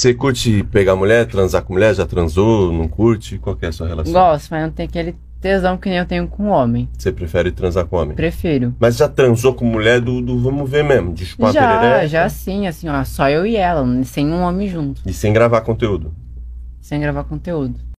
Você curte pegar mulher, transar com mulher? Já transou? Não curte? Qual que é a sua relação? Gosto, mas não tem aquele tesão que nem eu tenho com homem. Você prefere transar com homem? Prefiro. Mas já transou com mulher do, do vamos ver mesmo, de chupar Já, já sim, assim, ó, só eu e ela, sem um homem junto. E sem gravar conteúdo? Sem gravar conteúdo.